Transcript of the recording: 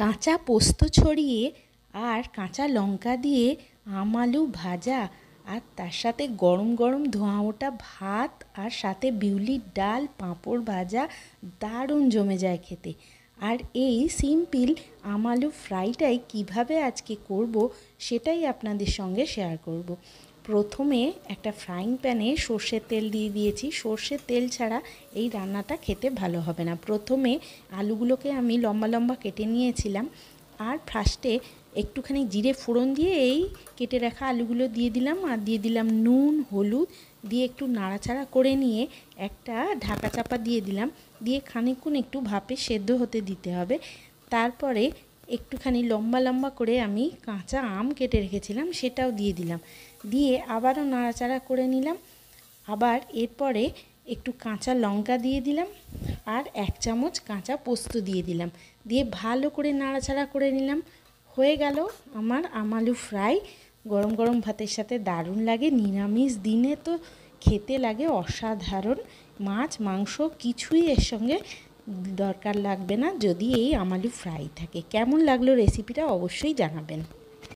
কাঁচা পোস্ত ছড়িয়ে আর কাঁচা লঙ্কা দিয়ে আম আলু ভাজা আর তার সাথে গরম গরম ধোঁয়া ওটা ভাত আর সাথে বিউলির ডাল পাঁপড় ভাজা দারুণ জমে যায় খেতে আর এই সিম্পল আমালু ফ্রাইটাই কিভাবে আজকে করব সেটাই আপনাদের সঙ্গে শেয়ার করব প্রথমে একটা ফ্রাইং প্যানে সর্ষের তেল দিয়ে দিয়েছি সর্ষের তেল ছাড়া এই রান্নাটা খেতে ভালো হবে না প্রথমে আলুগুলোকে আমি লম্বা লম্বা কেটে নিয়েছিলাম আর ফার্স্টে একটুখানি জিরে ফোড়ন দিয়ে এই কেটে রাখা আলুগুলো দিয়ে দিলাম আর দিয়ে দিলাম নুন হলুদ দিয়ে একটু নাড়াচাড়া করে নিয়ে একটা ঢাকা চাপা দিয়ে দিলাম দিয়ে খানিকক্ষণ একটু ভাপে সেদ্ধ হতে দিতে হবে তারপরে একটুখানি লম্বা লম্বা করে আমি কাঁচা আম কেটে রেখেছিলাম সেটাও দিয়ে দিলাম দিয়ে আবারও নাড়াচাড়া করে নিলাম আবার এরপরে একটু কাঁচা লঙ্কা দিয়ে দিলাম আর এক চামচ কাঁচা পোস্ত দিয়ে দিলাম দিয়ে ভালো করে নাড়াচাড়া করে নিলাম হয়ে গেল আমার আমালু ফ্রাই গরম গরম ভাতের সাথে দারুণ লাগে নিরামিষ দিনে তো খেতে লাগে অসাধারণ মাছ মাংস কিছুই এর সঙ্গে দরকার লাগবে না যদি এই আমালু ফ্রাই থাকে কেমন লাগলো রেসিপিটা অবশ্যই জানাবেন